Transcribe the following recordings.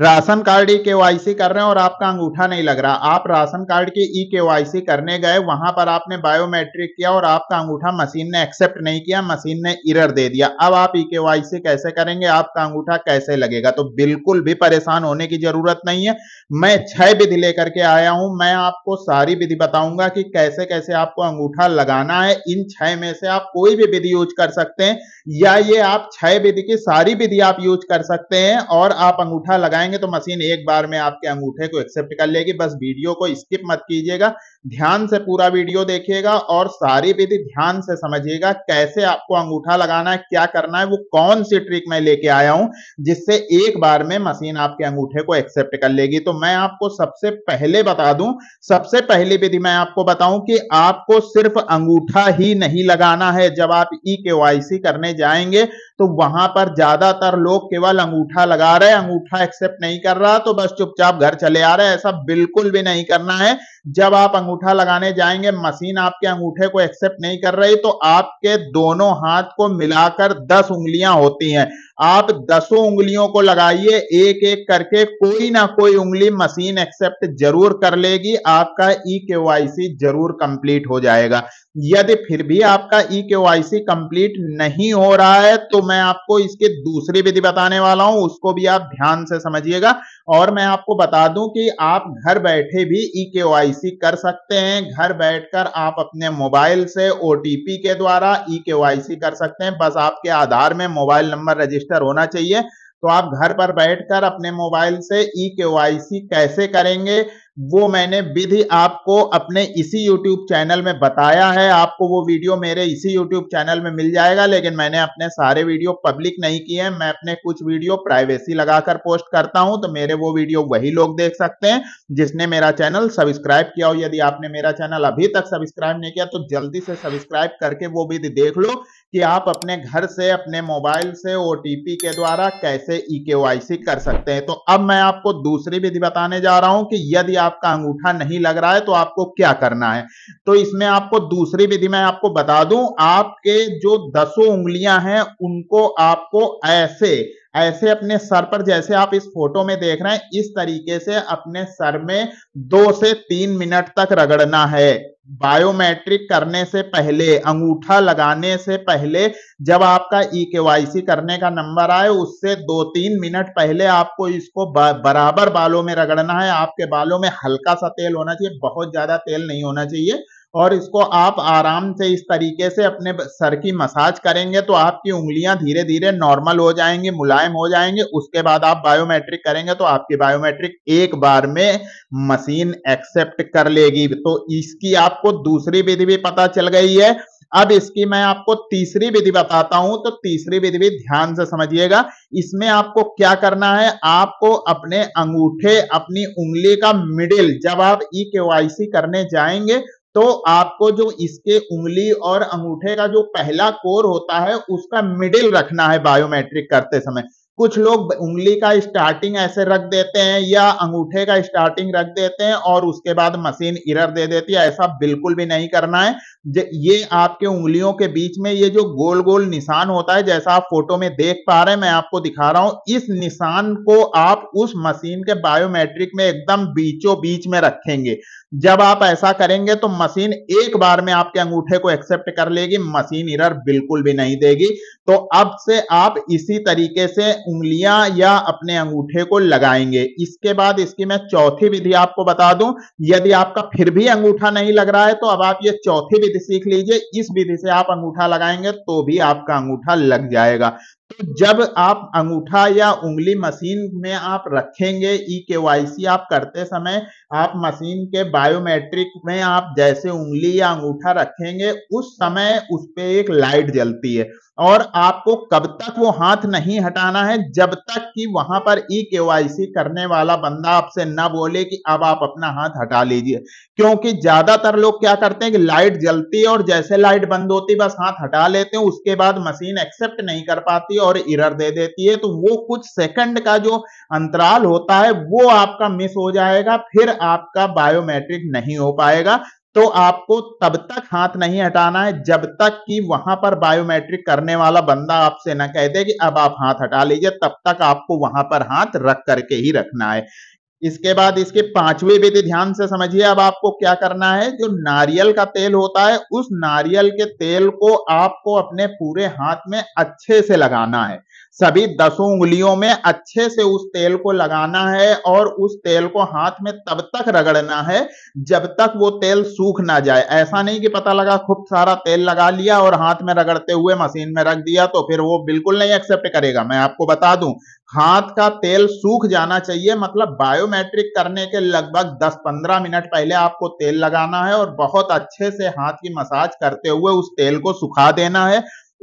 ration card ई के कर रहे हैं और आपका अंगूठा नहीं लग रहा आप राशन कार्ड की ई के करने गए वहां पर आपने बायोमेट्रिक किया और आपका अंगूठा मशीन ने एक्सेप्ट नहीं किया मशीन ने इरर दे दिया अब आप ई के कैसे करेंगे आपका अंगूठा कैसे लगेगा तो बिल्कुल भी परेशान होने की जरूरत नहीं है मैं छह विधि लेकर के आया हूं मैं आपको सारी विधि बताऊंगा कि कैसे कैसे आपको अंगूठा लगाना है इन छह में से आप कोई भी विधि यूज कर सकते हैं या ये आप छह विधि की सारी विधि आप यूज कर सकते हैं और आप अंगूठा लगाए लगाएंगे तो मशीन एक बार में आपके अंगूठे को एक्सेप्ट कर लेगी बस वीडियो को स्किप मत कीजिएगा ध्यान से पूरा वीडियो देखिएगा और सारी विधि ध्यान से समझिएगा कैसे आपको अंगूठा लगाना है क्या करना है वो कौन सी ट्रिक मैं लेके आया हूं जिससे एक बार में मशीन आपके अंगूठे को एक्सेप्ट कर लेगी तो मैं आपको सबसे पहले बता दूं सबसे पहली विधि मैं आपको बताऊं कि आपको सिर्फ अंगूठा ही नहीं लगाना है जब आप ई e के करने जाएंगे तो वहां पर ज्यादातर लोग केवल अंगूठा लगा रहे अंगूठा एक्सेप्ट एक्सेप्ट नहीं कर रहा तो बस चुपचाप घर चले आ रहे ऐसा बिल्कुल भी नहीं करना है जब आप अंगूठा लगाने जाएंगे मशीन आपके अंगूठे को एक्सेप्ट नहीं कर रही तो आपके दोनों हाथ को मिलाकर दस उंगलियां होती हैं आप दसों उंगलियों को लगाइए एक एक करके कोई ना कोई उंगली मशीन एक्सेप्ट जरूर कर लेगी आपका ई e के जरूर कंप्लीट हो जाएगा यदि फिर भी आपका ई के कंप्लीट नहीं हो रहा है तो मैं आपको इसके दूसरी विधि बताने वाला हूं उसको भी आप ध्यान से समझिए समझिएगा और मैं आपको बता दूं कि आप घर बैठे भी ई e के कर सकते हैं घर बैठकर आप अपने मोबाइल से ओ के द्वारा ई e के कर सकते हैं बस आपके आधार में मोबाइल नंबर रजिस्टर होना चाहिए तो आप घर पर बैठकर अपने मोबाइल से ई e के कैसे करेंगे वो मैंने विधि आपको अपने इसी YouTube चैनल में बताया है आपको वो वीडियो मेरे इसी YouTube चैनल में मिल जाएगा लेकिन मैंने अपने सारे वीडियो पब्लिक नहीं किए हैं मैं अपने कुछ वीडियो प्राइवेसी लगाकर पोस्ट करता हूं तो मेरे वो वीडियो वही लोग देख सकते हैं जिसने मेरा चैनल सब्सक्राइब किया हो यदि आपने मेरा चैनल अभी तक सब्सक्राइब नहीं किया तो जल्दी से सब्सक्राइब करके वो विधि देख लो कि आप अपने घर से अपने मोबाइल से ओ के द्वारा कैसे ई e कर सकते हैं तो अब मैं आपको दूसरी विधि बताने जा रहा हूं कि यदि आपका अंगूठा नहीं लग रहा है तो आपको क्या करना है तो इसमें आपको दूसरी विधि मैं आपको बता दूं आपके जो दसों उंगलियां हैं उनको आपको ऐसे ऐसे अपने सर पर जैसे आप इस फोटो में देख रहे हैं इस तरीके से अपने सर में दो से तीन मिनट तक रगड़ना है बायोमेट्रिक करने से पहले अंगूठा लगाने से पहले जब आपका ई e के करने का नंबर आए उससे दो तीन मिनट पहले आपको इसको बराबर बालों में रगड़ना है आपके बालों में हल्का सा तेल होना चाहिए बहुत ज्यादा तेल नहीं होना चाहिए और इसको आप आराम से इस तरीके से अपने सर की मसाज करेंगे तो आपकी उंगलियां धीरे धीरे नॉर्मल हो जाएंगी मुलायम हो जाएंगे उसके बाद आप बायोमेट्रिक करेंगे तो आपकी बायोमेट्रिक एक बार में मशीन एक्सेप्ट कर लेगी तो इसकी आपको दूसरी विधि भी पता चल गई है अब इसकी मैं आपको तीसरी विधि बताता हूं तो तीसरी विधि भी ध्यान से समझिएगा इसमें आपको क्या करना है आपको अपने अंगूठे अपनी उंगली का मिडिल जब आप ई e के करने जाएंगे तो आपको जो इसके उंगली और अंगूठे का जो पहला कोर होता है उसका मिडिल रखना है बायोमेट्रिक करते समय कुछ लोग उंगली का स्टार्टिंग ऐसे रख देते हैं या अंगूठे का स्टार्टिंग रख देते हैं और उसके बाद मशीन इरर दे देती है ऐसा बिल्कुल भी नहीं करना है ये आपके उंगलियों के बीच में ये जो गोल गोल निशान होता है जैसा आप फोटो में देख पा रहे हैं मैं आपको दिखा रहा हूं इस निशान को आप उस मशीन के बायोमेट्रिक में एकदम बीचों बीच में रखेंगे जब आप ऐसा करेंगे तो मशीन एक बार में आपके अंगूठे को एक्सेप्ट कर लेगी मशीन इरर बिल्कुल भी नहीं देगी तो अब से आप इसी तरीके से उंगलियां या अपने अंगूठे को लगाएंगे इसके बाद इसकी मैं चौथी विधि आपको बता दूं यदि आपका फिर भी अंगूठा नहीं लग रहा है तो अब आप ये चौथी विधि सीख लीजिए इस विधि से आप अंगूठा लगाएंगे तो भी आपका अंगूठा लग जाएगा तो जब आप अंगूठा या उंगली मशीन में आप रखेंगे ई e के आप करते समय आप मशीन के बायोमेट्रिक में आप जैसे उंगली या अंगूठा रखेंगे उस समय उस पर एक लाइट जलती है और आपको कब तक वो हाथ नहीं हटाना है जब तक कि वहां पर ई e के करने वाला बंदा आपसे ना बोले कि अब आप अपना हाथ हटा लीजिए क्योंकि ज्यादातर लोग क्या करते हैं कि लाइट जलती है और जैसे लाइट बंद होती बस हाथ हटा लेते हैं उसके बाद मशीन एक्सेप्ट नहीं कर पाती है और इरर दे देती है तो वो कुछ सेकंड का जो अंतराल होता है वो आपका मिस हो जाएगा फिर आपका बायोमेट्रिक नहीं हो पाएगा तो आपको तब तक हाथ नहीं हटाना है जब तक कि वहां पर बायोमेट्रिक करने वाला बंदा आपसे ना कह दे कि अब आप हाथ हटा लीजिए तब तक आपको वहां पर हाथ रख करके ही रखना है इसके बाद इसके पांचवे विधि ध्यान से समझिए अब आपको क्या करना है जो नारियल का तेल होता है उस नारियल के तेल को आपको अपने पूरे हाथ में अच्छे से लगाना है सभी दसों उंगलियों में अच्छे से उस तेल को लगाना है और उस तेल को हाथ में तब तक रगड़ना है जब तक वो तेल सूख ना जाए ऐसा नहीं कि पता लगा खूब सारा तेल लगा लिया और हाथ में रगड़ते हुए मशीन में रख दिया तो फिर वो बिल्कुल नहीं एक्सेप्ट करेगा मैं आपको बता दूं हाथ का तेल सूख जाना चाहिए मतलब बायोमेट्रिक करने के लगभग 10-15 मिनट पहले आपको तेल लगाना है और बहुत अच्छे से हाथ की मसाज करते हुए उस तेल को सुखा देना है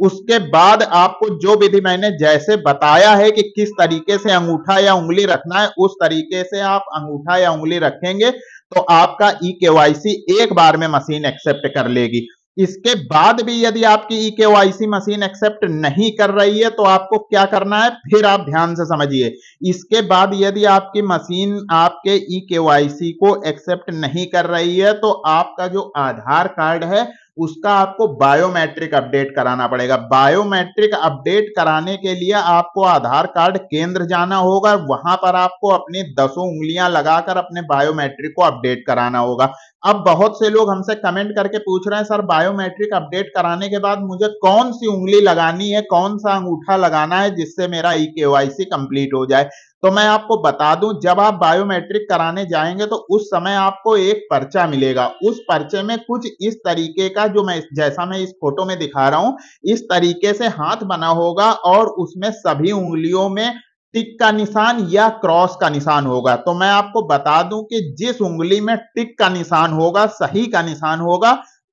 उसके बाद आपको जो विधि मैंने जैसे बताया है कि किस तरीके से अंगूठा या उंगली रखना है उस तरीके से आप अंगूठा या उंगली रखेंगे तो आपका ई e एक बार में मशीन एक्सेप्ट कर लेगी इसके बाद भी यदि आपकी ई e के मशीन एक्सेप्ट नहीं कर रही है तो आपको क्या करना है फिर आप ध्यान से समझिए इसके बाद यदि आपकी मशीन आपके ई e के को एक्सेप्ट नहीं कर रही है तो आपका जो आधार कार्ड है उसका आपको बायोमेट्रिक अपडेट कराना पड़ेगा बायोमेट्रिक अपडेट कराने के लिए आपको आधार कार्ड केंद्र जाना होगा वहां पर आपको अपनी दसों उंगलियां लगाकर अपने बायोमेट्रिक को अपडेट कराना होगा अब बहुत से लोग हमसे कमेंट करके पूछ रहे हैं सर बायोमेट्रिक अपडेट कराने के बाद मुझे कौन सी उंगली लगानी है कौन सा अंगूठा लगाना है जिससे मेरा ई के कंप्लीट हो जाए तो मैं आपको बता दूं जब आप बायोमेट्रिक कराने जाएंगे तो उस समय आपको एक पर्चा मिलेगा उस पर्चे में कुछ इस तरीके का का जो मैं जैसा मैं इस फोटो में दिखा रहा हूं इस तरीके से हाथ बना होगा और उसमें सभी उंगलियों में टिक का निशान या क्रॉस का निशान होगा तो मैं आपको बता दूं कि जिस उंगली में टिक का निशान होगा सही का निशान होगा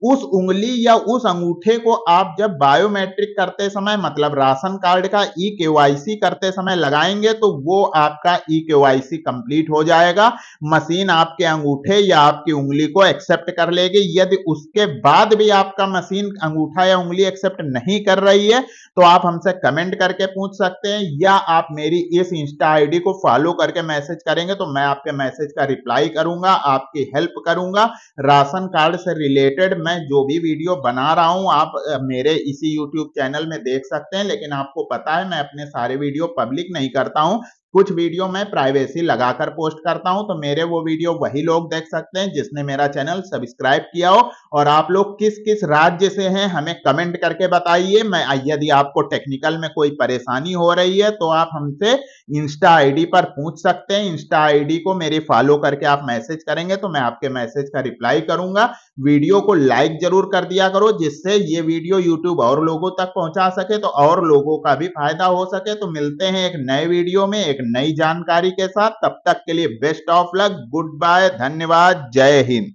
उस उंगली या उस अंगूठे को आप जब बायोमेट्रिक करते समय मतलब राशन कार्ड का ई e के करते समय लगाएंगे तो वो आपका ई के कंप्लीट हो जाएगा मशीन आपके अंगूठे या आपकी उंगली को एक्सेप्ट कर लेगी यदि उसके बाद भी आपका मशीन अंगूठा या उंगली एक्सेप्ट नहीं कर रही है तो आप हमसे कमेंट करके पूछ सकते हैं या आप मेरी इस इंस्टा आईडी को फॉलो करके मैसेज करेंगे तो मैं आपके मैसेज का रिप्लाई करूंगा आपकी हेल्प करूंगा राशन कार्ड से रिलेटेड मैं जो भी वीडियो बना रहा हूँ आप मेरे इसी यूट्यूब चैनल में देख सकते हैं लेकिन आपको पता है मैं अपने सारे वीडियो पब्लिक नहीं करता हूँ कुछ वीडियो मैं प्राइवेसी लगाकर पोस्ट करता हूं तो मेरे वो वीडियो वही लोग देख सकते हैं जिसने मेरा चैनल सब्सक्राइब किया हो और आप लोग किस किस राज्य से हैं हमें कमेंट करके बताइए मैं यदि आपको टेक्निकल में कोई परेशानी हो रही है तो आप हमसे इंस्टा आईडी पर पूछ सकते हैं इंस्टा आईडी को मेरे फॉलो करके आप मैसेज करेंगे तो मैं आपके मैसेज का रिप्लाई करूंगा वीडियो को लाइक जरूर कर दिया करो जिससे ये वीडियो यूट्यूब और लोगों तक पहुंचा सके तो और लोगों का भी फायदा हो सके तो मिलते हैं एक नए वीडियो में एक नई जानकारी के साथ तब तक के लिए best of luck good bye धन्यवाद जय हिंद